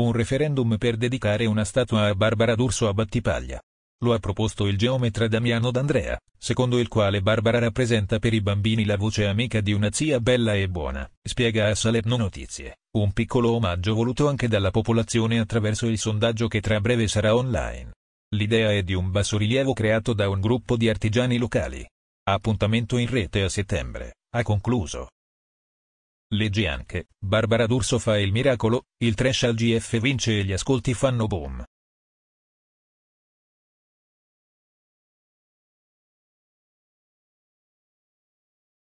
un referendum per dedicare una statua a Barbara D'Urso a Battipaglia. Lo ha proposto il geometra Damiano D'Andrea, secondo il quale Barbara rappresenta per i bambini la voce amica di una zia bella e buona, spiega a Salerno Notizie, un piccolo omaggio voluto anche dalla popolazione attraverso il sondaggio che tra breve sarà online. L'idea è di un bassorilievo creato da un gruppo di artigiani locali. Appuntamento in rete a settembre, ha concluso. Leggi anche, Barbara D'Urso fa il miracolo, il trash al GF vince e gli ascolti fanno boom.